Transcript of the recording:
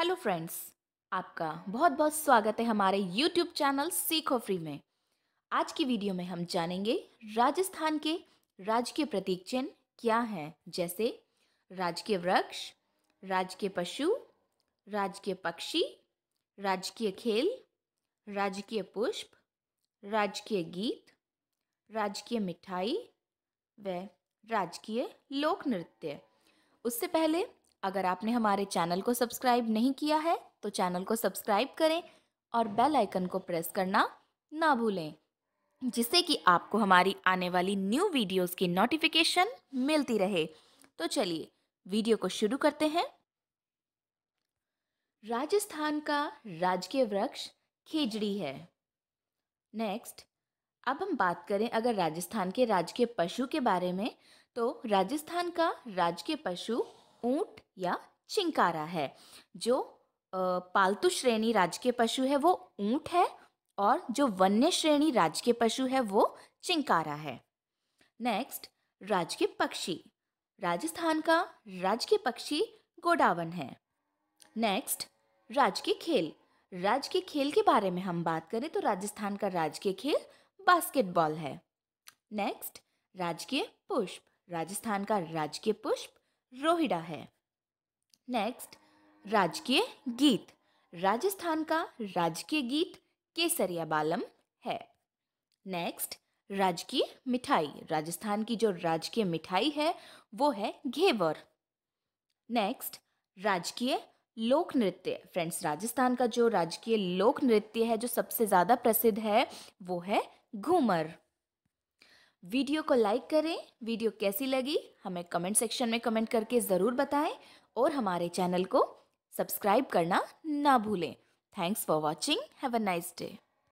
hello friends आपका बहुत बहुत स्वागत है हमारे यूट्यूब चैनल सीखो फ्री में आज की वीडियो में हम जानेंगे राजस्थान के राजकीय प्रतीक चिन्ह क्या हैं जैसे राजकीय वृक्ष राजकीय पशु राजकीय पक्षी राजकीय खेल राजकीय पुष्प राजकीय गीत राजकीय मिठाई व राजकीय लोक नृत्य उससे पहले अगर आपने हमारे चैनल को सब्सक्राइब नहीं किया है तो चैनल को सब्सक्राइब करें और बेल आइकन को प्रेस करना ना भूलें जिससे कि आपको हमारी आने वाली न्यू वीडियोस की नोटिफिकेशन मिलती रहे तो चलिए वीडियो को शुरू करते हैं राजस्थान का राजकीय वृक्ष खेजड़ी है नेक्स्ट अब हम बात करें अगर राजस्थान के राजकीय पशु के बारे में तो राजस्थान का राजकीय पशु ऊंट या चिंकारा है जो पालतू श्रेणी राजकीय पशु है वो ऊंट है और जो वन्य श्रेणी राजकीय पशु है वो चिंकारा है नेक्स्ट राजकीय पक्षी राजस्थान का राजकीय पक्षी गोडावन है नेक्स्ट राजकीय खेल राजकीय खेल के बारे में हम बात करें तो राजस्थान का राजकीय खेल बास्केटबॉल है नेक्स्ट राजकीय पुष्प राजस्थान का राजकीय पुष्प रोहिड़ा है नेक्स्ट राजकीय गीत राजस्थान का राजकीय गीत केसरिया बालम है नेक्स्ट राजकीय मिठाई राजस्थान की जो राजकीय मिठाई है वो है घेवर नेक्स्ट राजकीय लोक नृत्य फ्रेंड्स राजस्थान का जो राजकीय लोक नृत्य है जो सबसे ज़्यादा प्रसिद्ध है वो है घूमर वीडियो को लाइक करें वीडियो कैसी लगी हमें कमेंट सेक्शन में कमेंट करके ज़रूर बताएं और हमारे चैनल को सब्सक्राइब करना ना भूलें thanks for watching have a nice day